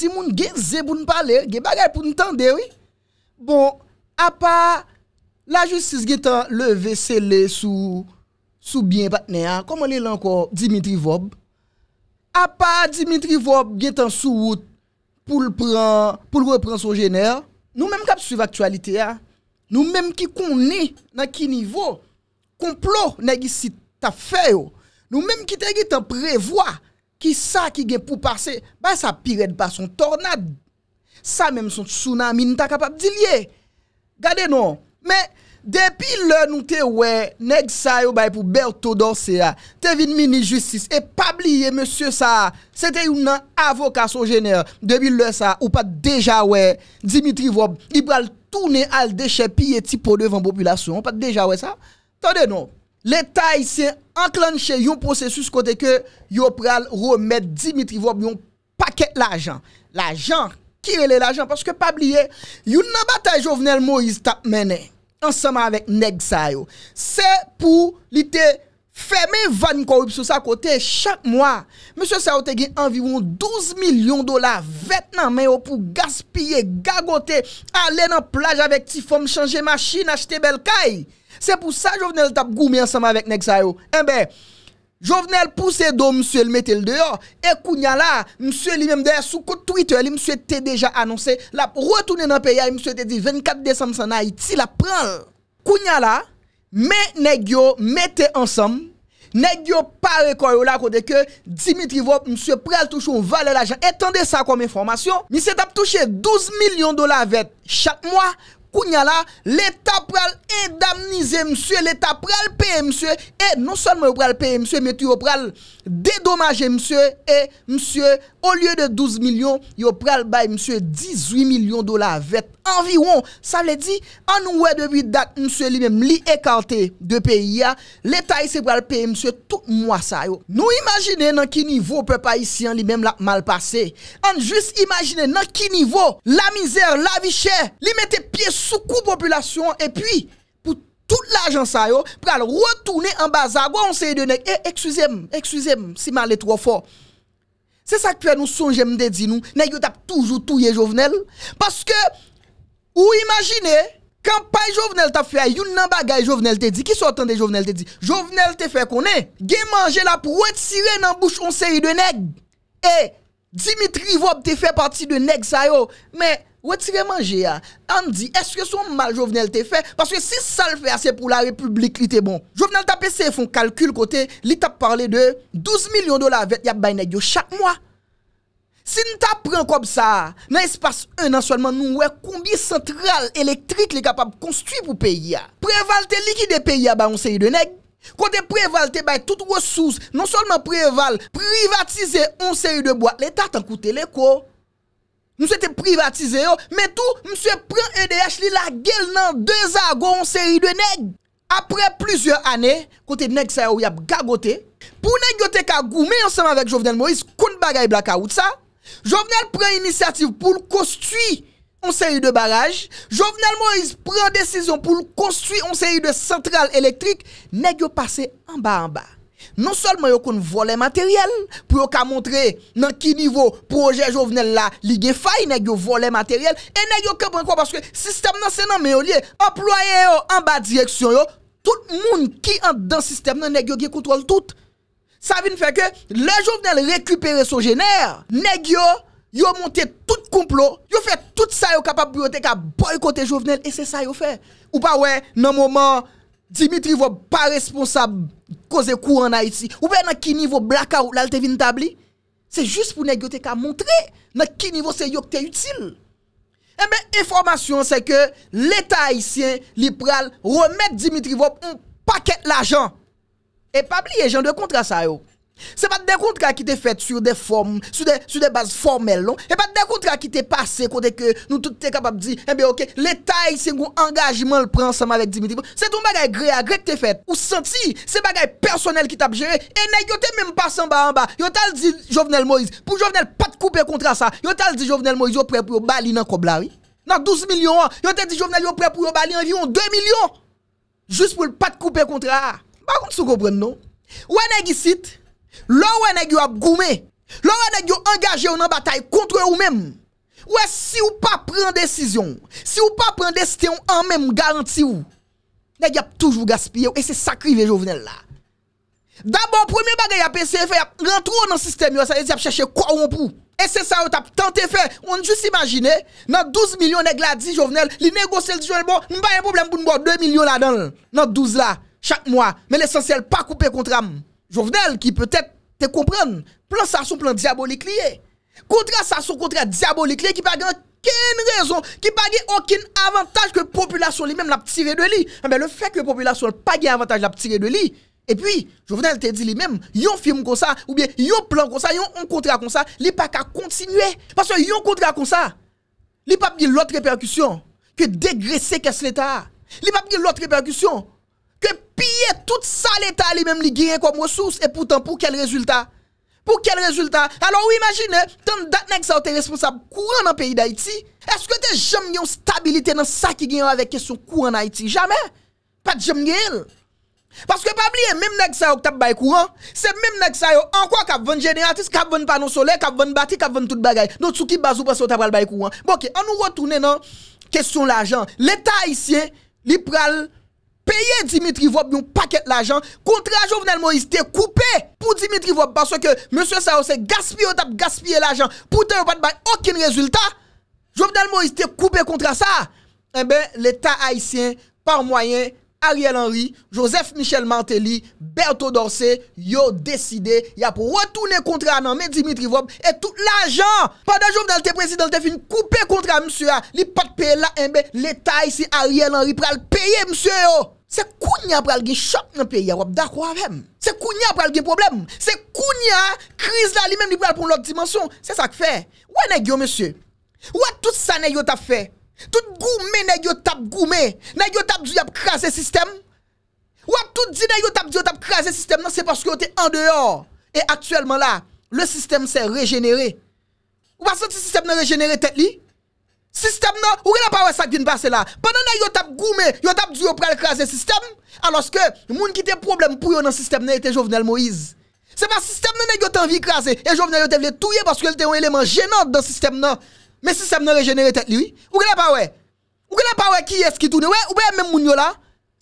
Si moun gen ze bou nou pale, gen bagay pou nou tende wè. Bon, a pa la justice gen tan leve se le sou bien patne a, koman lè lanko Dimitri Vob, a pa Dimitri Vob gen tan sou pou l reprenso genè a, nou mèm kap suive aktualite a, nou mèm ki koni nan ki nivou, konplo negi si ta feyo, nou mèm ki te gen tan prevoa, Ki sa ki gen pou pase, ba sa piret pa son tornad. Sa menm son tsunami, nta kapap diliye. Gade nou. Me, depi lè nou te wè, neg sa yo bay pou bel to dorsè ya. Tevin mini justice, e pabliye monsie sa. Se te yon nan avokasyon jener. Depi lè sa, ou pat deja wè. Dimitri Vob, li pral toune al deche piye ti podevan populasyon. Ou pat deja wè sa. Tade nou. Le ta y se anklan che yon prosesus kote ke yo pral remet Dimitri Vob yon paket la jan. La jan, kirele la jan. Paske pa bliye, yon nan ba ta jovenel Moïse Tapmene, ansama avèk Neg Sayo, se pou li te feme vani korup sou sa kote chak mwa. Monsie Saotegi, anvivon 12 milyon dola vèt nan men yo pou gaspye gagote a lè nan plaj avèk ti fòm chanje mashine achte belkaye. Se pou sa jo venel tap goumi ansam avek nek sa yo. Enbe, jo venel pousse do msue l metel deyo. E kounya la, msue li memde sou kou Twitter li msue te deja anonsen. La retounen anpe ya, msue te di 24 Desem Sanayi, ti la pral. Kounya la, me nek yo metel ansam. Nek yo pare koryo la kode ke Dimitri Vop, msue pral touche ou vale la jan. Etende sa koume informasyon. Mi se tap touche 12 milyon dola vet chak mwa. kounya la, l'Etat pral endamnize msye, l'Etat pral peye msye, e non son mwen pral peye msye, meti yo pral dedomaje msye, e msye, olye de 12 milyon, yo pral bay msye 18 milyon dolar vet, anviron, sa vle di, an wè devide dat msye li mèm li ekante de peyi ya, l'Etat se pral peye msye tout mwa sa yo. Nou imagine nan ki nivou pe pa isi an li mèm la malpase, an jist imagine nan ki nivou, la mizèr, la vichè, li metè piè soukou population et puis pour tout l'argent ça yo aller retourner en bazago on sait de nèg eh, excusez-moi excusez-moi si mal est trop fort c'est ça que nous songe me dit nous nèg toujours toujours touye Jovenel parce que ou imaginez paye Jovenel t'a fait yon nan bagay Jovenel te dit qui sont de Jovenel te dit Jovenel te fait connait Gen manger la pour retirer dans bouche on série de nek. et Dimitri Vob te fait partie de nèg ça yo mais Wè ti remanje ya, an di, eske son mal jovenel te fe? Paske si sa l fe ase pou la republik li te bon. Jovenel ta pe se fon kalkul kote, li tap parle de 12 milyon dolar vet yap bay neg yo chak mwa. Si n ta pren kob sa, nan espase 1 answadman nou wè koumbi sentral elektrik li kapab konstwi pou peyi ya. Preval te likide peyi ya bay 1 seri de neg. Kote preval te bay tout wos sous, non solman preval privatize 1 seri de boit, lè ta tan koute le ko. Nou se te privatize yo, metou mse pren EDH li la gel nan 2 a go an seri de neg. Apre plusieurs ane, kote de neg sa yo yap gagote, pou neg yo te ka goume ansan avèk Jovenel Moïse, koun bagay blaka ou tsa, Jovenel pren inisiativ pou l'kostui an seri de baraj, Jovenel Moïse pren desison pou l'kostui an seri de central elektrik, neg yo pase an ba an ba. Non solman yo kon volè materyèl pou yo ka montre nan ki nivou proje jovenel la li gen fay neg yo volè materyèl e neg yo kebrekwa baske sistem nan senan meyo liye employè yo an ba direksyon yo tout moun ki an dan sistem nan neg yo gen kontrol tout sa vin fè ke le jovenel rekupere sou genèr neg yo yo monte tout koumplo yo fè tout sa yo kapabriotè ka boykote jovenel e se sa yo fè ou pa wè nan mouman Dimitri vo pa responsab koze kou an a iti, ou be nan ki nivou blaka ou lal te vintabli, se jist pou negyo te ka montre, nan ki nivou se yok te util. Ebe, eh informasyon se ke leta Haitien, lipral, remet Dimitri Vop, un paket l'ajan, e pabli e jan de kontra sa yo. Se pat de kontra ki te fet sur de form Su de base formel loun E pat de kontra ki te pase kote ke nou tout te kapap di Ebe eh ok, le tay segou Engajman l pran saman vek Dimitri Se ton bagay gre a, gre ki te fet Ou senti, se bagay personel ki tap jere E neg yo te menm pasan ba anba Yo tal di Jovenel Moise, pou Jovenel pat koupe kontra sa Yo tal di Jovenel Moise yo pre pou yo bali nan koblari Nan 12 milyon an Yo tal di Jovenel yo pre pou yo bali nan vyon 2 milyon Just pou l pat koupe kontra Ou ene gisit Lowe negyo ap goume Lowe negyo angaje ou nan batay kontre ou mem Ou es si ou pa pren desisyon Si ou pa pren desisyon an mem garanti ou Negyo ap toujou gaspye ou E se sakri ve jovenel la Dabo premier bagay ap ese Efe ap rentrou nan sistem yo Ese ap chache kwa ou an pou Ese sa ap tante fe On jous imagine Nan 12 milyon negyo la di jovenel Li negose li di jovenel Bon mba yon problem pou mbo 2 milyon la dan Nan 12 la Chak mwa Men l'esensyel pa koupe kontra m Jovenel qui peut-être te comprendre, plan ça son plan diabolique lié. Contrat ça son contrat diabolique lié qui pas aucune raison, qui pas aucun avantage que la population lui-même l'a tiré de lui. Mais ah, ben, le fait que la population n'a pas avantage l'a tiré de lui. Et puis, Jovenel te dit lui-même, yon film comme ça, ou bien yon plan comme ça, yon un contrat comme ça, li pas qu'à continuer. Parce que yon contrat comme ça, li pas l'autre répercussion que dégraisser qu'est-ce l'État. Li pas l'autre répercussion ke piye tout sa l'Etat li menm li genye kom resous, e pourtant pou kel rezultat? Pou kel rezultat? Alo ou imagine, ton dat nek sa ou te responsable kouan nan peyi d'Haïti, eske te jem genyo stabilite nan sa ki genyo avek kesyon kouan d'Haïti? Jamè? Pat jem genyo? Paske pa bliye, mim nek sa yo k tap bay kouan, se mim nek sa yo anko kap ven jeneratis, kap ven panon sole, kap ven bati, kap ven tout bagay, nou tsu ki bazou pa sa yo tap pral bay kouan. Boke, an nou wotounen nan kesyon la jan, l'Etat haïsien, li pral Peye Dimitri Vop yon paket la jan, kontra Jovenel Moïse te koupe pou Dimitri Vop. Paswa ke Monsie Sao se gaspye yon tap, gaspye la jan pou te yon patbay, okin rezultat. Jovenel Moïse te koupe kontra sa. Enbe, eh l'Etat Haitien, parmoyen, Ariel Henry, Joseph Michel Mantelli, Berthoud Orse, yo deside. Ya pou wotounen kontra nan, men Dimitri Vop et tout la jan. Pa da Jovenel te preside, al te fin koupe kontra Monsie A. Ah, li patpe la enbe, eh l'Etat Haitien Ariel Henry pral peye Monsie A yo. Se kounya pral genye chok nan peyi ya wap da kwa avhem. Se kounya pral genye problem. Se kounya kriz la li menm li pral pon lor dimansyon. Se sa k fe. Ouwa nan gyo monsye. Ouwa tout sa nan yo tap fe. Tout goume nan yo tap goume. Nan yo tap diyo ap krasen sistem. Ouwa tout diyo nan yo tap diyo ap krasen sistem. Nan se paske yo te en deor. Et aktuelman la. Le sistem se regenere. Ouwa sot si sistem nan regenere tet li? Sistem nan, ou genè pa wè sak vin pase la? Pan nan yon tap goume, yon tap dyo pral krasè sistem, aloske, yon moun ki te problem pou yon nan sistem nan ete jovenel Moïse. Se pa sistem nan yon te anvi krasè, ete jovenel yon te vle touye, paske yon te yon eleman jenant nan sistem nan, men sistem nan regenere tet liwi. Ou genè pa wè? Ou genè pa wè ki yè skitouni? Ou be e, mè moun yon la?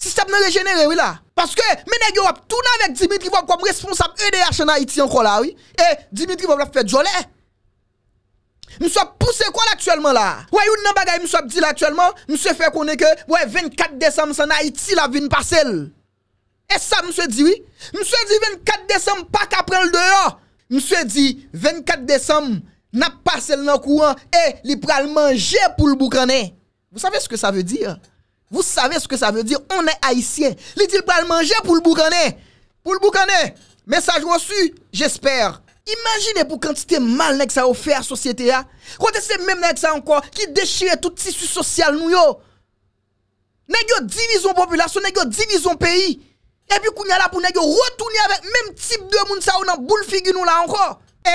Sistem nan regenere wè la. Paske, menè yon wè toune avèk Dimitri Vop kom responsab EDH nan Haiti yon kola wè. E, Dimitri Vop lè fè Mwen sa pousse kwa laktuellement la? Woy ou nan bagay mwen sa p di laktuellement, mwen se fè konè kè, woy 24 désem san haiti la vin pasel. E sa mwen se di wè? Mwen se di 24 désem pa ka pren l'de yo. Mwen se di 24 désem nan pasel nan kouan e li pral manje pou l'boukane. Mwen sa fè se ke sa vè di? Mwen sa fè se ke sa vè di? Onè haitien. Li di pral manje pou l'boukane. Pou l'boukane. Mwen sa jou an su, jesper. Imagine pou kantite mal nèk sa yo fè a sosyete ya. Kote se mèm nèk sa anko ki dechire tout tisu sosyal nou yo. Nèk yo divizyon populasyon, nèk yo divizyon peyi. E pi kou nye la pou nèk yo rotouni avèk mèm tip de moun sa eh, yo nan boule figi nou la anko. E,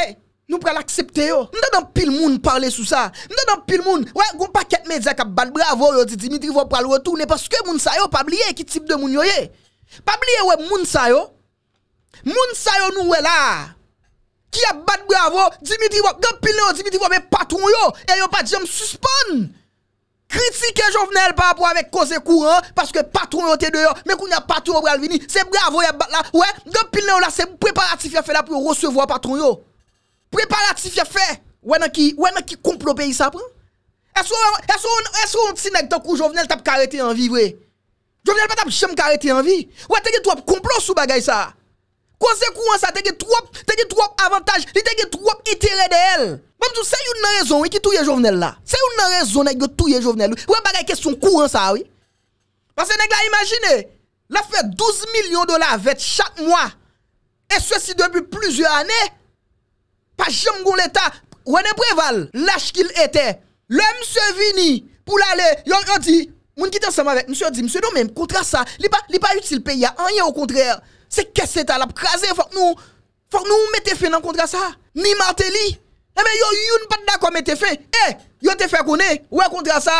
nou pre l'aksepte yo. Mwen nan pil moun parle sou sa. Mwen nan pil moun. Wè, goun pa ket mè di akabal bravo yo di Dimitri vò pral rotouni. Paske moun sa yo pabliye ki tip de moun yo ye. Pabliye wè moun sa yo. Moun sa yo nou wè la. Ki ap bat bravo, dimitri wap. Gap pilnen wap dimitri wap, me patron yo. E yon pat di yon msuspon. Kritike jovenel pa ap wap avèk koze kouran. Paske patron yo te deyo. Mè koun yon patron wap bral vini. Se bravo, yon bat la. Wè, gap pilnen wap la, se preparatif ya fè la pou yon rosevwa patron yo. Preparatif ya fè. Wè nan ki, wè nan ki kouplopè yi sa pran. Es wè, es wè, es wè, es wè, es wè, es wè, es wè, es wè, es wè, es wè, es wè, es wè, es wè, es wè Conséquence, ça, t'as trop, trop avantage, t'as trop intérêt elle. Même si c'est une raison qui touye Jovenel là. C'est une raison qui touye Jovenel. Ou pas question courant ça, oui. Parce que là, imaginez, l'a fait 12 millions de dollars avec chaque mois. Et ceci depuis plusieurs années. Pas jamais l'État. René Préval, lâche qu'il était. Le monsieur vini pour l'aller, yon dit, moun qui ensemble avec monsieur dit, monsieur non, même contre ça, Il pas, li pas utile payer, rien au contraire. C'est qu'est-ce que la craser faut que nous faut que nous mettez fin dans contrat ça. Ni Martelly. Eh ben yo youn pas d'accord mettez fin. Eh, yo te fait connaître ouais contrat ça.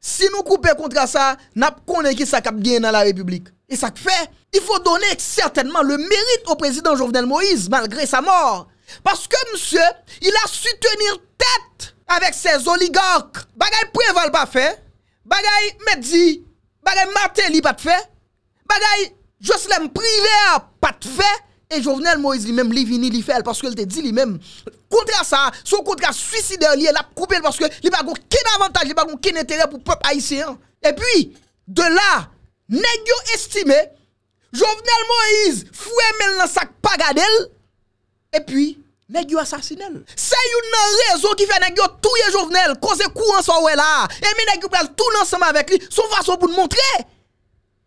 Si nous coupons contre ça, n'a connaissons qui ça cap dans la République. Et ça fait, il faut donner certainement le mérite au président Jovenel Moïse malgré sa mort. Parce que monsieur, il a su tenir tête avec ses oligarques. Bagay Préval pas fait, bagay dit. bagay Martelly pas fait, bagay Joslem prive a patve, e Jovenel Moise li menm li vini li fel, paske el te di li menm. Kontra sa, sou kontra suicider li el ap koupel, paske li bagon ken avantage, li bagon ken etere pou pep Aisyen. E pi, de la, negyo estime, Jovenel Moise fwe men nan sak pagadel, e pi, negyo asasinel. Se yon nan rezon ki fe negyo touye Jovenel, kose kou an sa ou el a, e mi negyo pral tou nan seman vek li, sou fason pou n'montre,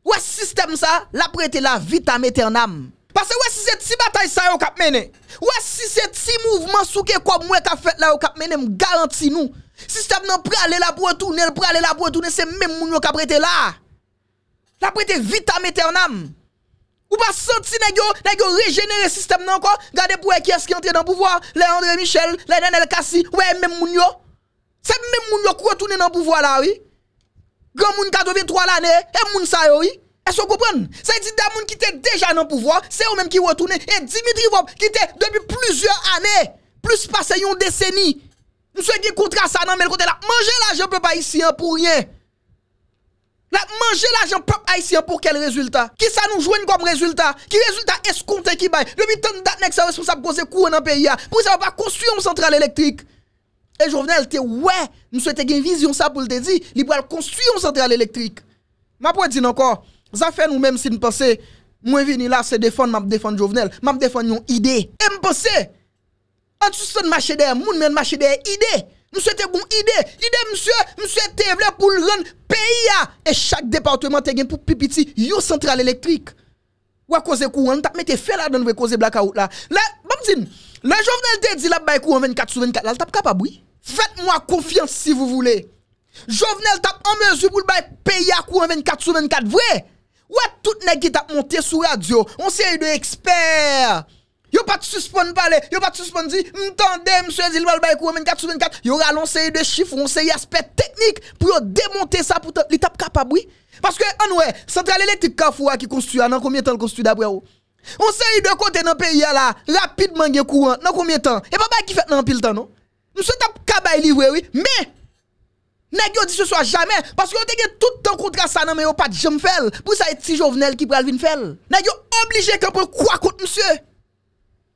Ouè sistem sa, la prete la vitam eternam. Pase ouè si se ti batay sa yo kap mene, ouè si se ti mouvman souke kwa mwen ka fet la yo kap mene, m garanti nou. Sistem nan pre ale la bretounen, pre ale la bretounen, se mèm mounyo ka prete la. La prete vitam eternam. Ou pa senti negyo, negyo regenere sistem nan ko, gade pou e kyes ki ante nan pouvoi, le Andre Michel, le Nenel Kassi, we mèm mounyo. Se mèm mounyo kre toune nan pouvoi la, wè. Gran moun kadovi 3 l ane, e moun sa yo yi, e so koupen? Sa yi di da moun ki te deja nan pouvoi, se yo menm ki wotounen, e Dimitri Vop ki te debi plizye ane, plus pase yon deseni. Mwen se yon ki kontra sa nan men kote la, manje la jen pe pa yisi yon pou ryen. La manje la jen pe pa yisi yon pou kel rezultat? Ki sa nou jwen kom rezultat? Ki rezultat eskonte ki bay? Le mi ton dat nek sa wesponsap kose kou anan pe yi ya, pou yon sa wap pa konstuyon mou santral elektrik. E jovenel te we, mswe te gen viz yon sa pou l te di, li pou al konstuy yon sentral elektrik. Ma pou e din ankon, zafen ou menm si n'pense, mwen vini la se defon, map defon jovenel, map defon yon ide. E mpense, an su son machede, moun menm machede, ide, mswe te goun ide, ide mswe, mswe te vle pou l ren peyi ya. E chak departement te gen pou pipiti, yon sentral elektrik. Wakose kou an, tap mette fel adan wakose blaka out la. La, bambzin, la jovenel te di la bay kou an 24-24, la tap kap aboui? Fèt mwa konfyan si wou voulè. Jouvenel tap an mezi pou l bay peya kou an 24 sou 24. Vwè, wè tout nek ki tap monte sou radio. On se yè yè de ekspert. Yo pati suspon palè. Yo pati suspon di, mtande mswe zilbal bay kou an 24 sou 24. Yo ralon se yè yè de chif ou se yè aspet teknik pou yo demonte sa pou tap li tap kapabwi. Paske an wè, sentral elektik ka fwa ki konstu ya nan koumye tan l konstu dabwè ou. On se yè yè de kote nan eh peya la, rapidman gen kou an nan koumye tan. E pa bay ki fèt nan pil tan nou. Mse tap kabay li wewe, me, negyo di se swa jame, paske yo tege toutan kontra sa nan men yo pati jem fel, pou sa eti jovenel ki pral vin fel. Negyo oblije kempe kwa kont mse,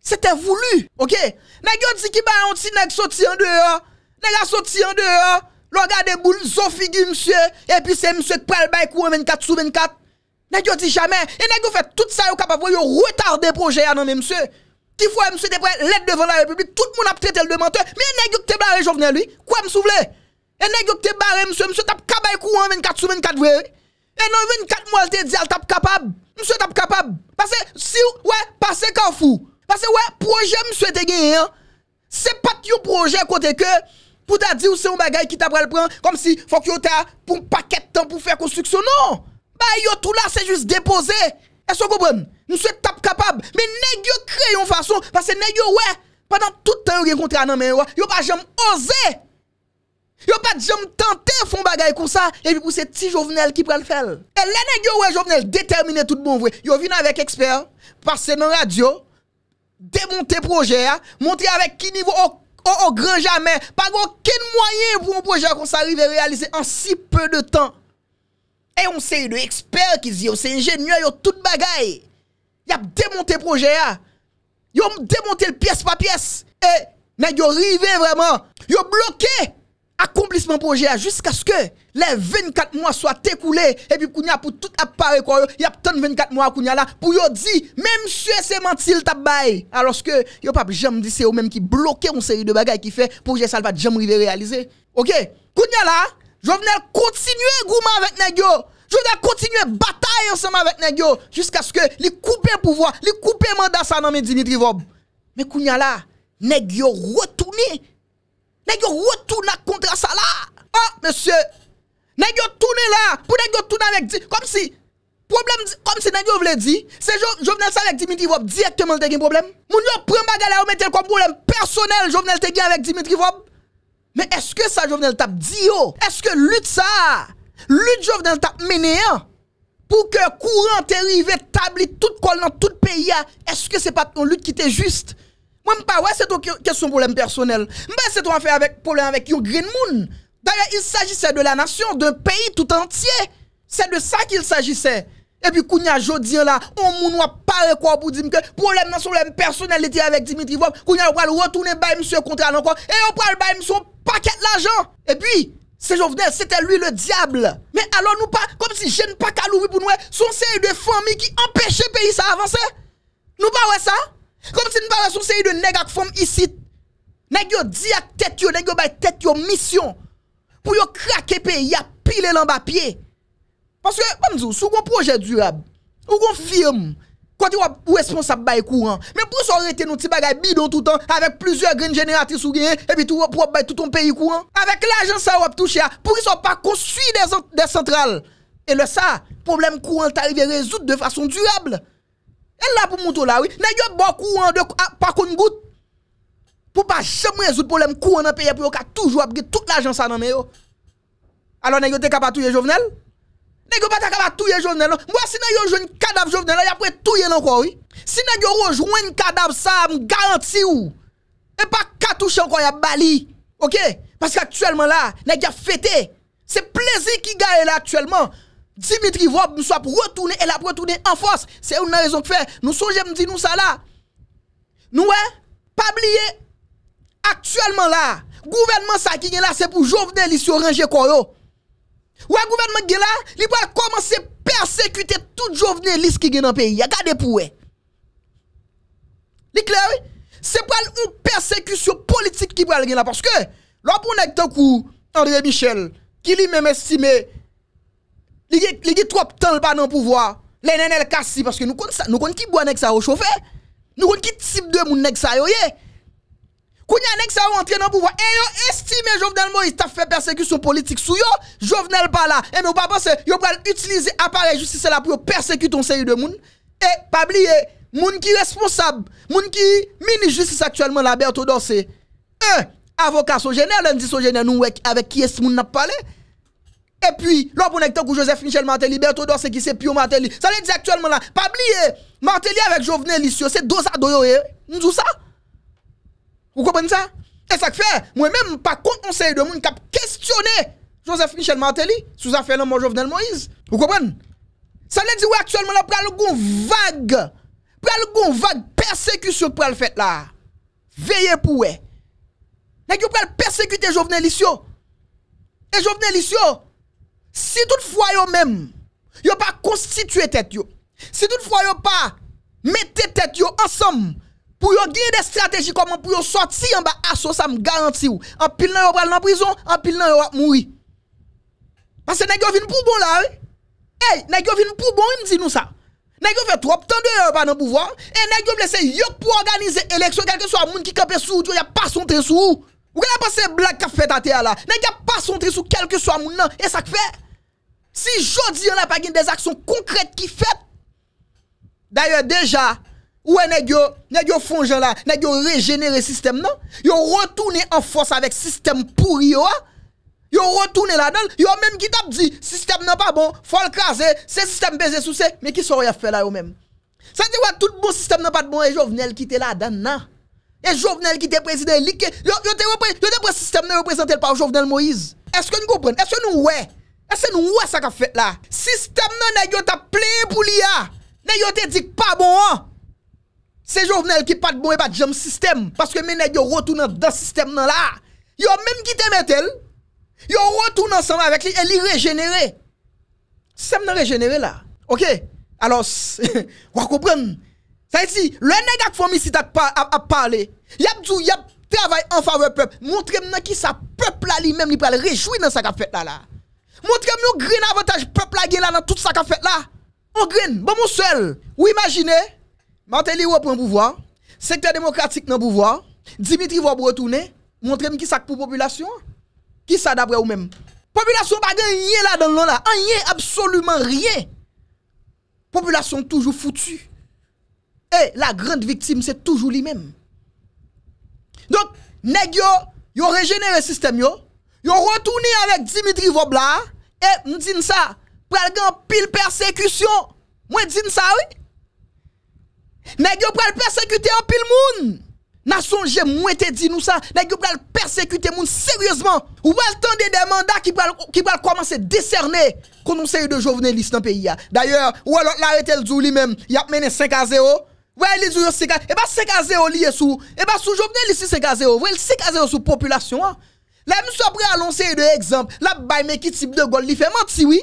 se te voulou, ok? Negyo di ki bayan ti neg soti an deyo, nega soti an deyo, loga deboul, zofigi mse, e pi se mse kprel bay kou 24 sou 24. Negyo di jame, e negyo fet tout sa yo kapavoy yo retard de proje anan men mse. Ti fwa mswe te pre, let devan la republik, tout moun ap tre tel de menteur, mi ene yon kte barre, joun vene a lui, kwa msou vle? Ene yon kte barre mswe, mswe tap kabay kou, 24 sou 24 vre, ene 24 mou alte, di al tap kapab, mswe tap kapab. Pase si ou, wè, pase ka ou fou, pase wè, proje mswe te genye, se pat yon proje kote ke, pou ta di ou se yon bagay ki tap pre le pren, kom si fok yon ta pou paket tan pou fer konstruksyon, non! Ba yon tou la se jous depose! E so go bon, nou se tap kapab, me negyo kreyon fason, pase negyo we, padan tout ta yon gen kontra nan men yon, yon pa jom oze, yon pa jom tante fon bagay kon sa, epi pou se ti jovenel ki pral fel. E le negyo we jovenel, determine tout bon vwe, yon vine avek eksper, pase nan radyo, demonte proje, montre avek ki nivou o gran jamen, pa gen kene mwayen pou yon proje kon sa arrive realize an si peu de tan. e yon seri de ekspert ki zi, yon se enjenye yo tout bagay, yap demonte proje ya, yon demonte l piyes pa piyes, e, nan yon rive vreman, yon bloke, akomplisman proje ya, jisk aske, le 24 mwa swa tekoule, epi kounya pou tout ap pare kwa yo, yap ton 24 mwa kounya la, pou yo di, men msue se menti l tabay, aloske, yon pap jem di se yo men ki bloke, yon seri de bagay ki fe, pou jesal pa jem rive realize, ok, kounya la, Jovenel continuer gourmand avec Negio. Jovenel continuer bataille ensemble avec Negio. Jusqu'à ce que les coupe pouvoir, les coupe mandat ça dans Dimitri Vob. Mais Kounia là, Negio retourne. Negio retourne contre ça là. Ah, monsieur. Negio tourne là. Pour Negio tourner avec. Comme si problème comme si Negio voulait dire, c'est Jovenel ça avec Dimitri Vob directement un problème. Moun yo prend bagay là, ou mettez comme problème personnel Jovenel te avec Dimitri Vob. Mais est-ce que ça, Jovenel Tap dit oh? Est-ce que lutte ça Lutte le Tap mené hein? pour que courant arrive tabli tout col dans tout pays hein? est-ce que c'est pas ton lutte qui était juste moi je pas ouais c'est ton problème personnel mais c'est ton affaire avec problème avec yo green moon d'ailleurs il s'agissait de la nation d'un pays tout entier c'est de ça qu'il s'agissait E pi kounye a jodi an la, on moun wap pare kwa pou dimke, pou lem nan son lem personel eti avek Dimitri Vop, kounye a wap wale wotounen bay msye kontra nan kwa, e wap wale bay msye wap paket la jan. E pi, se jow vene, sete lwi le diable. Men alon nou pa, kom si jen pa kalou wipou nou e, son se yu de fomi ki empèche pe yi sa avanse. Nou pa wè sa? Kom si nou pa wè son se yu de negak fomi isi, neg yo diak tet yo, neg yo bay tet yo misyon, pou yo krake pe yi apile lan ba pie. Panske, panzou, sou kon proje durab, ou kon firm, konti wap responsab bayi kouan, men pou sou rete nou ti bagay bidon toutan, avek plizye green generator sou genye, epi tou wap bayi touton peyi kouan, avek l'agen sa wap touche ya, pou ki sou pa konsui de sentral, e le sa, problem kouan ta rive rezout de fason durab. E la pou moun tou la, oui, nan yo bwa kouan de pakoun gout, pou pa chem rezout problem kouan nan peyi pro, pou ki tou wap ge tout l'agen sa nan meyo. Alo nan yo te kapatouye jovenel, Nèk yo patak ava touye jovnen lan. Mwa si nèk yo jwen kadav jovnen lan, ya pou e touye lan kwa ou. Si nèk yo rojwen kadav sa, m garanti ou. E pa katouche an kwa ya bali. Ok? Paske aktuelman la, nèk ya fete. Se plezi ki gare la aktuelman. Dimitri Vop m sou ap retoune, el ap retoune an fos. Se ou nè rezon pfe. Nou sonje m di nou sa la. Nou we? Pa blie. Aktuelman la, gouvenman sa ki gen la, se pou jovnen li si oranje kwa ou. Ou le gouvernement qui là, il va commencer à persécuter tout journaliste qui est dans le pays. Regardez pour eux. C'est clair, C'est pas une persécution politique qui va aller là. Parce que, lorsqu'on est cou, André Michel, qui lui-même estime, il y a trop de temps dans le pouvoir, les nénèles cassent parce que nous connaissons qui boit ça au chauffeur, nous connaissons qui type de monde ça yo Kounye anek sa ou antre nan pouvo, e yo estime Jovenel Moïse ta fwe persekisyon politik sou yo, Jovenel pa la, e mè ou pa bose, yo pral utlize aparel justice la pou yo persekisyon ton seri de moun. E, pabli e, moun ki responsab, moun ki mini justice aktuellement la, Berthoudor se, e, avokat so jener, nan di so jener nou wek, avek ki es moun nap pale. E pi, lò pou nek ten kou Joseph Michel Martelly, Berthoudor se ki se Pio Martelly, sa le di aktuellement la, pabli e, Martelly avek Jovenel issue, se dosa doyo e, eh. moun sou sa? Vous comprenez ça Et ça fait, moi-même, par contre, on sait de monde qui a questionné Joseph Michel Martelly sous affaire de Jovenel Moïse. Vous comprenez Ça veut dire que actuellement, là, pral gon vague, pral gon vague persécution pral fait là. Veillez pour eux. qui pral persécuter Jovenel Lissio. Et Jovenel Lissio, si toutefois yo même, yo pas constitué tête yo, si toutefois yo pas mettez tête yo ensemble, Pou yo genye de strategi koman pou yo soti an ba aso ah, sa m garanti ou. An pil nan yo pral nan prizon, an pil nan yo wak moui. Mas se negyo vin pou bon la ou. Hey, negyo vin pou bon ou m di nou sa. Negyo fe trop tan de yo an ba nan pouvan. E negyo m lese yok pou organize eleksyon kelke so a moun ki kepe sou. Diyo ya pa son tre sou ou. Ou genye pa se blak ka fet a te a la. Negyo ya pa son tre sou kelke so a moun nan. E sa kfe? Si jodi yon apagin de aksyon konkrete ki fet. Darye deja. Ouè nè gyo fonjè la, nè gyo rejènere sistem nan? Yon rotounè an fòs avèk sistem pòri yo, wa? Yon rotounè la nan, yon mèm ki tap di, sistem nan pa bon, fòl kaze, se sistem bezè sou se, mè ki sorè a fè la yo mèm? Sa di wè, tout bon sistem nan pa bon, e jovnel ki te la dan nan? E jovnel ki te prezidè likè, yo te prezidè, yo te prezidè sistem nan reprezentèl pa w jovnel Moïse? Eske nou goupren? Eske nou wè? Eske nou wè sa ka fèt la? Sistem nan nè gyo tap plè pou li ya, nè gyo te dik pa bon an? C'est Jovenel qui pas de bon et pas de jam système. Parce que mes nègres retournent dans le système là. Yo même qui te Ils Yo retournent ensemble avec lui et lui régénéré. Système nan régénéré là. OK. Alors, vous comprenez Ça veut dire le nègre qui font ici à parler Y a dou y travail en faveur peuple. Montrez-moi qui ça peuple là lui-même peut le réjouir dans ça qu'a fait là Montrez-moi un grand avantage peuple là dans tout ça qu'a fait là. Un grand, bon mon seul. Vous imaginez Martelly le pouvoir, secteur démocratique dans pouvoir, Dimitri va retourner, montrer qui ça pour population. Qui ça d'après vous même Population pas rien là dans l'eau là, rien absolument rien. Population toujours foutue. Et la grande victime c'est toujours lui-même. Donc nèg yo, yo régénéré système yo, yo retourné avec Dimitri Vobla et nous dit ça, pral grand pile persécution. Moi dit ça oui. Nè gyo pral persekute an pil moun Nason jem mwete di nou sa Nè gyo pral persekute moun seryosman Ou wè l'tan de demanda ki pral Ki pral kwa manse diserne Konon se yu de jovenelist nan peyi ya D'ayor ou wè lòt la wè tel zou li men Yap mène 5 a 0 E ba 5 a 0 liye sou E ba sou jovenelist 5 a 0 Wè l 5 a 0 sou populasyon Lè msò pre alon se yu de ekzamp Lè bay me ki tip de gol li fèman tiwi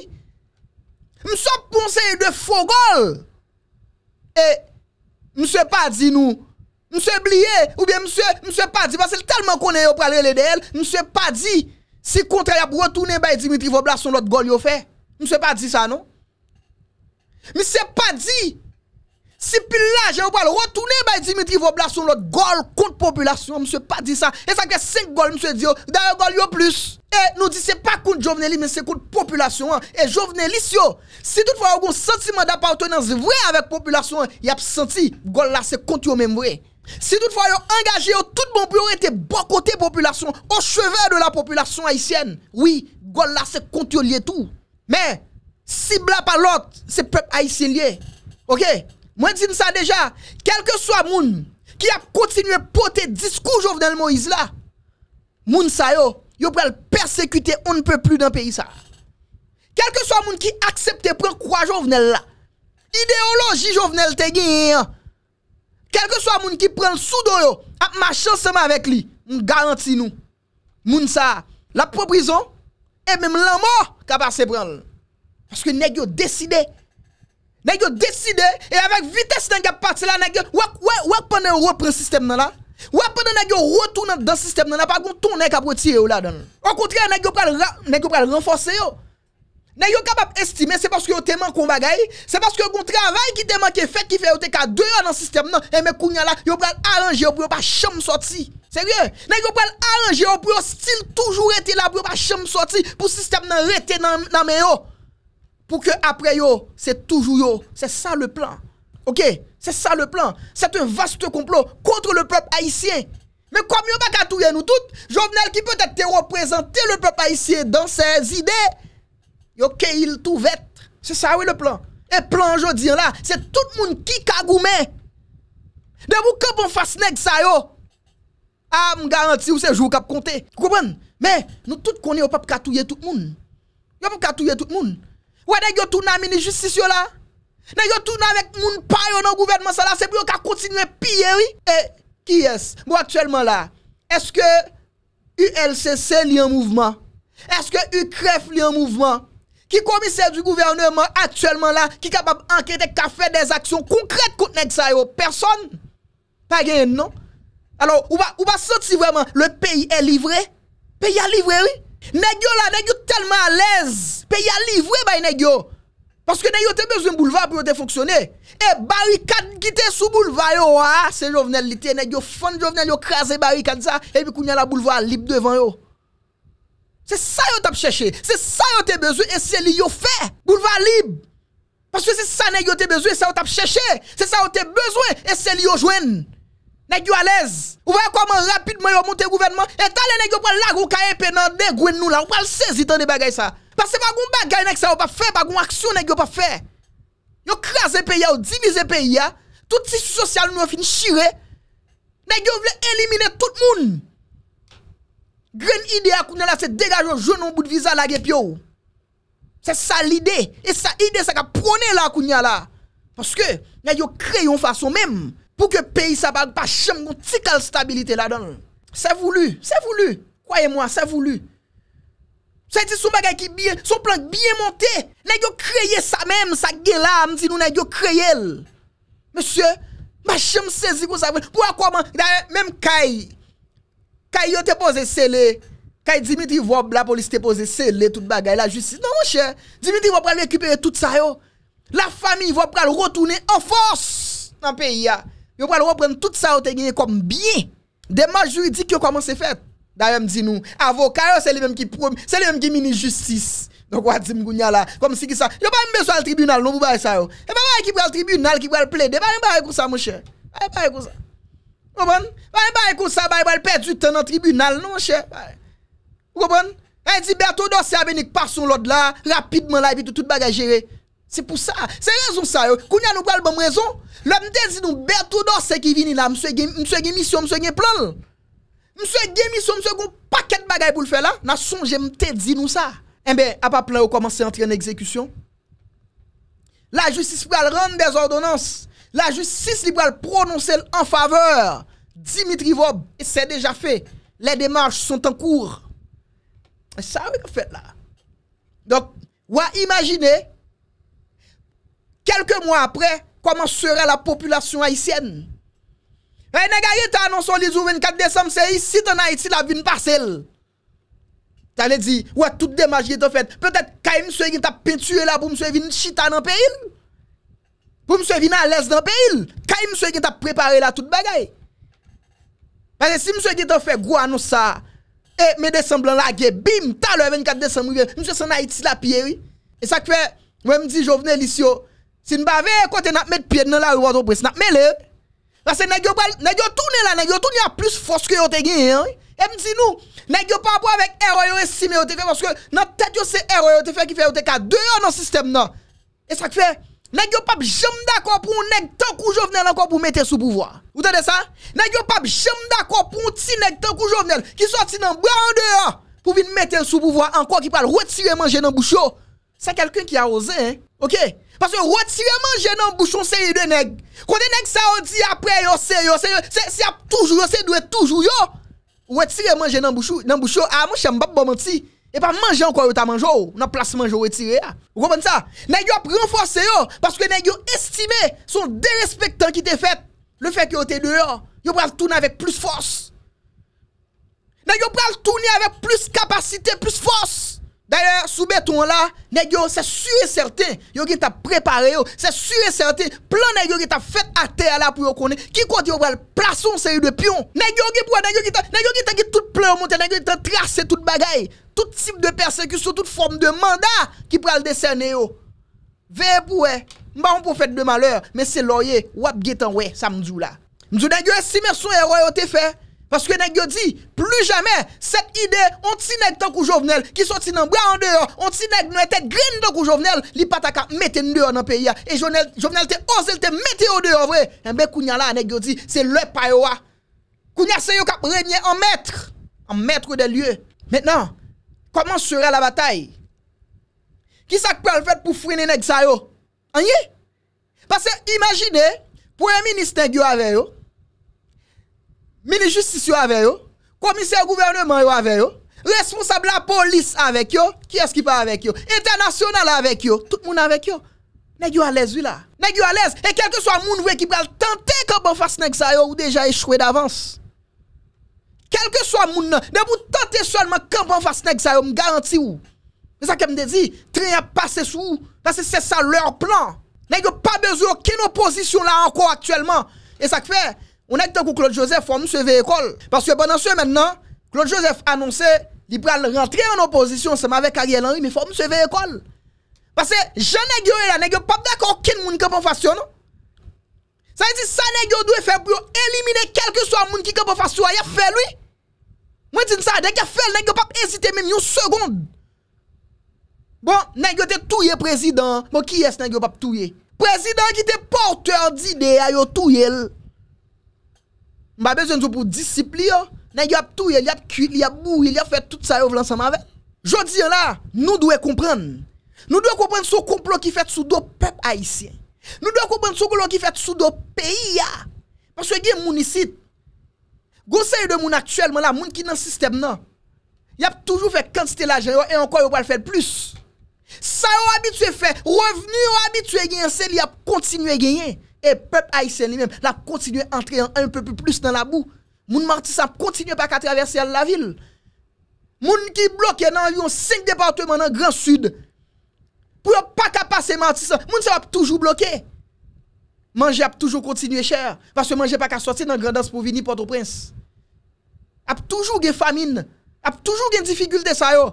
Msò pre alon se yu de fo gol E Mwen se pa di nou. Mwen se bliye ou bien mwen se pa di. Basel talman konen yo pralele de el. Mwen se pa di. Si kontra ya brotounen bay Dimitri Vobla son lot gol yo fe. Mwen se pa di sa nou. Mwen se pa di. Si pil la jè ou pal, rotounè bay Dimitri Vobla son lot, gol kont populasyon, msè pa di sa. E sa kè 5 gol msè di yo, dè yo gol yo plus. E nou di se pa kont jovene li men se kont populasyon an, e jovene li si yo. Si tout fwa yo goun sentimen d'apartoy nan zivwe avèk populasyon an, yap senti, gol la se kont yo mèmwe. Si tout fwa yo engajé yo, tout bonpil yo ete bo kote populasyon, o cheve de la populasyon Haitien. Oui, gol la se kont yo liye tou. Men, si bla palot, se pep Haitien liye. Ok? Moi, dis ça déjà. Quel que soit moun qui a continué porter discours Jovenel Moïse là, moun sa yo, yo pral persécuter on ne peut plus dans pays ça. Quel que soit moun qui accepte prendre quoi Jovenel là. Idéologie Jovenel te gagné. Quel que soit moun qui prend le sous yo, a marcher ensemble avec lui. On garantit nous. Moun sa, la prison et même la mort qu'a passé prendre. Parce que nèg yo décidé Nèg yo décidé et avec vitesse nèg pas parti la nèg yo wak système nan avez pendant nèg yo retourne dans système nan pas gon tourner vous là dedans. Au contraire nèg yo pral nèg yo pral renforcer yo. Nèg yo estimer c'est parce que yo tellement kon bagay, c'est parce que gon travail qui te fait qui fait yo te ka dehors système nan et mais kounya là yo pral arranger pour pas chambre sorti. Sérieux, nèg yo pral arranger pour style toujours été là pour pas chambre sorti pour système nan rester dans vous Pou ke apre yo, se toujou yo. Se sa le plan. Ok, se sa le plan. Se te vaste komplot kontre le pep haisyen. Me kom yo ba katouye nou tout. Jovenel ki pote te reprezenti le pep haisyen dan se zide. Yo ke il tou vetre. Se sa we le plan. E plan jo diyan la, se tout moun ki kagoumen. Ne wou ke pou bon fasnek sa yo. A ah, m garanti ou se jou kap konte. Koumen, men, nou tout konye yo pa pou katouye tout moun. Yo pou katouye tout moun. Ouais, nèg yo tourne mini justice là. Nèg yo tourne avec moun pa yo dans gouvernement ça là, c'est pour yo ka continuer piller oui. Et qui est Bon actuellement là, est-ce que ULCC li en mouvement Est-ce que UCREF li en mouvement Qui commissaire du gouvernement actuellement là, qui capable enquêter qui fait des actions concrètes contre nèg ça yo, Personne. Pas gagné non. Alors, ou va, ou va senti vraiment, le pays est livré, pays est livré, oui. Negyo la, negyo telman alez, pe yalivwe bay negyo, paske negyo te bezwen bouleva pou yote foksyone, e barikat kite sou bouleva yo, se yo venen lite, negyo fon, yo venen yo krasen barikat sa, e pi kounye la bouleva libe devan yo. Se sa yote ap chèche, se sa yote bezwen, e se li yo fè, bouleva libe, paske se sa negyo te bezwen, se sa yote ap chèche, se sa yote bezwen, e se li yo jwen. Nèk yo alez. Ou veyè koman rapid mwen yo monte gouvernement. E talè nèk yo pren lak ou kaye pe nan den gwen nou la. Ou pal sezit an de bagay sa. Pase bagoun bagay nèk sa ou pa fe. Bagoun aksyon nèk yo pa fe. Yo krasè pe ya ou divize pe ya. Touti sou sosyal nou yo fin shire. Nèk yo vle elimine tout moun. Gren ide akouni la se degaj ou joun ou bout viza lage pi yo. Se sa lide. E sa ide sa ka prone lakouni la. Paske nèk yo kre yon fason mèm. Pou ke peyi sa bag pa chem kon tikal stabilite la don. Se voulou, se voulou. Kwaye mwa, se voulou. Se ti sou bagay ki biye, sou plan biye monte. Na yo kreye sa mem, sa gela am ti nou na yo kreye el. Monsye, ma chem sezi kon sa voulou. Pou a koman, mèm kay. Kay yo te pose sele. Kay Dimitri Vop la polis te pose sele tout bagay la justice. Non monsye, Dimitri Vop al rekupere tout sa yo. La fami Vop al rotoune an fos nan peyi ya. Yo pral reprendre tout ça te bien, comme bien. juridiques juridique yo commencé faire. D'ailleurs, dis nous, avocat c'est les mêmes qui c'est les même qui ministre justice. Donc on dit comme si ça. Yo pas besoin le tribunal non pour ça Et eh pas ben, qui le tribunal qui pral plaider. Pas besoin comme ça mon cher. Pas besoin comme ça. Pas comme ça, perdre du temps dans tribunal non mon cher. dit Berto dossier à par son l'autre là rapidement là et tout bagage c'est pour ça. C'est raison ça. Quand nous avons bonne raison, l'homme dit nous d'or c'est qui vient là, monsieur une mission, monsieur un plan. Monsieur demi mission, monsieur un paquet de bagages pour le faire là. N'a songé m'te dit nous ça. Eh ben à pas plan commence à entrer en exécution. La justice va rendre des ordonnances. La justice va prononcer en faveur Dimitri Vob c'est déjà fait. Les démarches sont en cours. Ça, oui, fait là. Donc, vous imaginez, kelke mwa apre, koman sere la populasyon haisyen? E negay, te anonson li zoun 24 desem se, si te na iti la vin pasel. Te ane di, wè, tout demaj ge te fet, petet, kwa mswe gen ta pinture la, pou mswe vin chita nan peil? Pou mswe vin ales nan peil? Kwa mswe gen ta prepare la, tout bagay? Mwen se si mswe ge te fet, gwa anonsa, e, me desemblan la ge, bim, ta lwen 24 desem se, mswe se na iti la piye, e sa kwe, mwen mdi, jo vene lisyon, Si nous bavons, quand nous mettons pied dans la rue, nous pas le. Parce que nous tourner là, nous tourner à plus force que nous avons gagné. Et me dis nous, nous pas rapport avec erreur estimé nous fait parce que dans tête c'est erreur nous fait qui fait nous ka dehors dans le système là Et ça fait nous pas jamais d'accord pour un nèg tant que Jovenel encore pour mettre sous pouvoir. Vous entendez ça Nous pas jamais d'accord pour un petit nèg tant que Jovenel qui sorti dans bras en dehors pour venir mettre sous pouvoir encore qui parle retirer manger dans le bouchon. C'est quelqu'un qui a osé hein? OK Parce que retirer manger dans bouchon c'est de nèg. Quand nèg ça on dit après yo c'est yo c'est c'est toujours c'est doit toujours yo. Retirer manger dans bouchon dans bouchon ah mon pas bon menti. Et pas manger encore yo ta manger oh. dans place manger retirer. Ah. Vous comprenez ça Nèg yo renforcer yo parce que nèg yo estimé son dérespectant qui t'est fait. Le fait que yo t'es dehors, yo pral tourner avec plus force. Nèg yo pral tourner avec plus capacité, plus force. Darye sou beton la, negyo se sure serten yo ki ta prepare yo. Se sure serten plan negyo ki ta fet ate ala pou yo konen. Ki konti yo pral plason se yo de pion. Negyo ki pral, negyo ki ta, negyo ki ta git tout plan monten, negyo ki ta trase tout bagay. Tout tip de person ki sou, tout form de manda ki pral desene yo. Ve pou we. Mba ou pou fet de malheur, men se loye wap getan we sa mdjou la. Mdjou negyo e simerson e royo te fey. Paske nè gyo di, plu jame, set ide, ont si nèk ton kou jovenel, ki soti nan bra an deyo, ont si nèk nou ete grin ton kou jovenel, li pataka meten deyo nan peya, e jovenel te ose, te meteo deyo vwe. Enbe eh kounyan la, nèk gyo di, se lè paywa. Kounyan se yo kap renyen an mètre, an mètre de lye. Mètnen, koman sere la batae? Ki sak pèl fèt pou fwenen ek zay yo? Anye? Paske imagine, pou en ministèn gyo ave yo, ministre justice avec eux, commissaire gouvernement avec eux, responsable la police avec eux, qui est-ce qui parle avec eux, international avec eux, tout le monde avec eux. Nèg yo à l'aise là. Nèg yo à l'aise et quel que soit monde qui va tenter comme bon face nèg ça yo ou déjà échoué d'avance. Quel que soit le monde, de vous tenter seulement comme bon face nèg ça yo, me garantis ou. C'est ça que me dit, train à passer sous parce que c'est ça leur plan. Nèg pas besoin aucune opposition là encore actuellement. Et ça fait ou nèk te kou Claude Joseph fòm msè veyekol. Paske pwè nan sè mèndan, Claude Joseph annonsè di pral rentre yon oposisyon seman vek Ariel Henry, mè fòm msè veyekol. Pasè, jè nèk yo yè la, nèk yo pap dèk okin moun ki kèpon fasyon nou. Sa yè ti sa nèk yo dwe fèm pou yo elimine kelke soan moun ki kèpon fasyon a yè fèl, oui? Mwen tin sa, dèk yè fèl, nèk yo pap ezite mèm yon segond. Bon, nèk yo te touye prezident, mwen ki yè se Mba bezwen sou pou disipli yo, nan yop touye, yop kuit, yop bou, yop fet tout sa yo vlansanman ven. Jodi yo la, nou dwe kompren. Nou dwe kompren sou kouplo ki fet sou do pep aisyen. Nou dwe kompren sou koulo ki fet sou do peyi ya. Paswe gen mounisit. Gosey yo de moun aktuel man la, moun ki nan sistem nan. Yop toujou fet kantite la jen yo, en anko yo pal fet plus. Sa yo wabi twe fe, reveni yo wabi twe gen, sel yop kontinuye genyen. E pep Aysen li men, la kontinuye antre an un pepe plus nan la bou. Moun martisan kontinuye pa ka traverse al la vil. Moun ki blokye nan environ 5 departement nan gran sud. Pou yo pa ka pase martisan, moun se ap toujou blokye. Manje ap toujou kontinuye chèr. Vaswe manje pa ka sote nan grandans pou vini Port-au-Prince. Ap toujou gen famine. Ap toujou gen difigulte sayo.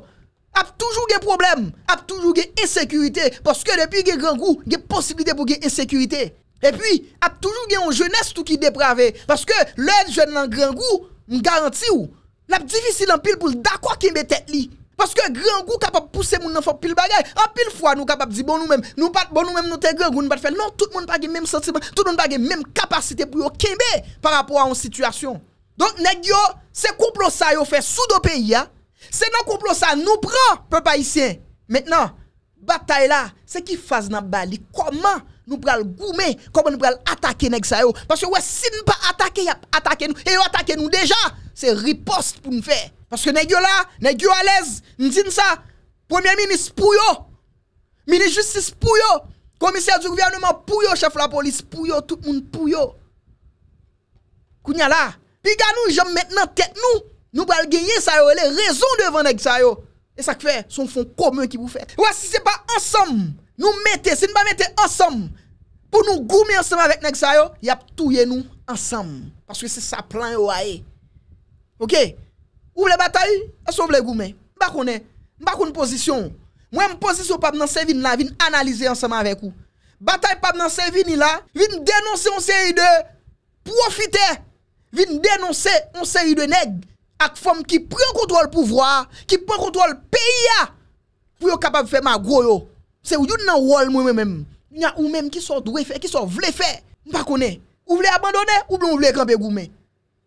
Ap toujou gen problem. Ap toujou gen esekurite. Paske depi gen gran gou, gen posibilite pou gen esekurite. E pi, ap toujou gen yon jeunesse tou ki deprave. Paske lèl jeun nan grangou, m garanti ou. Nap divisi lan pil pou l'dakwa kembe tet li. Paske grangou kapap pousse moun nan fok pil bagay. An pil fwa nou kapap di bon nou menm. Nou pat bon nou menm nou te grangou, nou pat fel. Non, tout moun bagye menm sentimen, tout moun bagye menm kapasite pou yo kembe. Par rapport a yon situasyon. Donk nek yo, se kouplo sa yo fe sou do peyi ya. Se nan kouplo sa nou pran, pe pa isyen. Metnan, batay la, se ki faz nan bali, koman? Nou pral goume, koman nou pral atake neg sa yo. Paske wè si nou pa atake, yap atake nou. E yo atake nou deja, se ripost pou nou fe. Paske neg yo la, neg yo alez, nou zin sa. Premier ministre pou yo. Ministre justice pou yo. Komissar du gouvernement pou yo. Chef la police pou yo. Tout moun pou yo. Kounya la. Pi gwa nou jom met nan tet nou. Nou pral genye sa yo. E le rezon devan neg sa yo. E sa kfe, son fon koman ki pou fe. Wè si se pa ansam. Nou mette, si nou ba mette ansam, pou nou goume ansam avèk neg sa yo, yap touye nou ansam. Paske se sa plan yo aye. Ok? Oble batay, aso oble goume. Bakone, bakone pozisyon. Mwen pozisyon pa mnen sevin la, vin analize ansam avèk yo. Batay pa mnen sevin la, vin denonse onse yi de profite. Vin denonse onse yi de neg. Ak fom ki prion kontrol pouvwa, ki prion kontrol piya, pou yo kapab fè magroyo. C'est ou nan wall moi-même. Il y a ou même qui sont doués faire, qui sont vle faire. Je pas connais. Ou voulez abandonner ou bien voulez camper goumé.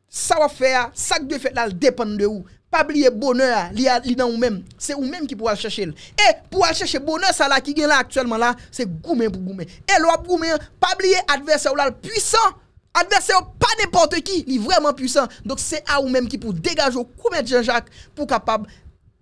Ça va faire, ça que de fait là dépend de vous. Pas oublier bonheur, li, dans ou même. C'est ou même qui pourra chercher. Et eh, pour aller chercher bonheur ça là qui est là actuellement là, c'est goumé pour goumé. Et eh, là goumé, pas oublier adversaire là puissant. Adversaire pas n'importe qui, il est vraiment puissant. Donc c'est à vous même qui pour dégager au coup de Jean-Jacques pour capable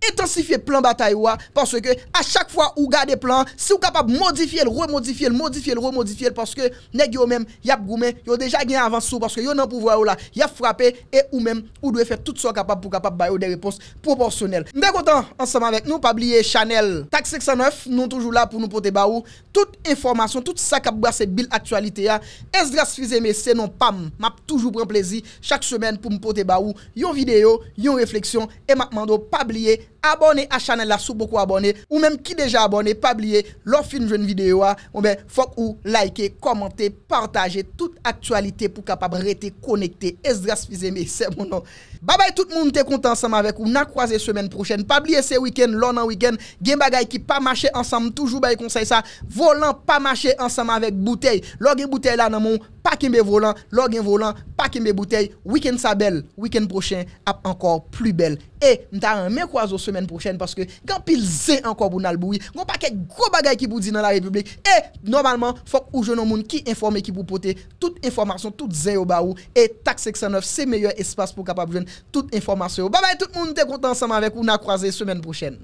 Etansifiye plan batay wwa Panswe ke a chak fwa ou gade plan Si ou kapab modifiye l, remodifiye l, modifiye l, remodifiye l Panswe ke neg yo men, yap goumen Yo deja gen avans sou Panswe yo nan pou vwa ou la, yap frape E ou men, ou dwe fwe tout so kapab pou kapab bayo de repons Proporsyonel Mbe kontan, ansama vek nou, pabliye Chanel Tak 609, nou toujou la pou nou pote ba ou Tout informasyon, tout sa kap brase bil aktualite ya Es dras fizeme se non pam Map toujou pren plezi Chak semen pou mpote ba ou Yon video, yon refleksyon Abone a chanel la sou boku abone Ou menm ki deja abone Pabliye lor fin jwen videyo a Fok ou like, komante, partaje Tout aktualite pou kapab rete Konekte, es dras fizeme Se moun an Babay tout moun te konta ansam avek Ou nan kwaze semen prochen Pabliye se wiken, lonan wiken Gen bagay ki pa mache ansam Toujou bay konsey sa Volan pa mache ansam avek Boutey Lor gen boutey la nan moun Pakin be volan Lor gen volan Pakin be boutey Wiken sa bel Wiken prochen Ap ankor plu bel E nou ta an men kwa zo semen pou chen Paske kan pil zè an kwa bou nan lboui Gon pa kek gro bagay ki pou di nan la republik E normalman fok ou jenon moun ki informe ki pou pote Tout informasyon, tout zè yo ba ou E tak seksyon of se meyye espasyon pou kapap jen Tout informasyon yo Babay tout moun te konta ansanman vek ou nan kwa zè semen pou chen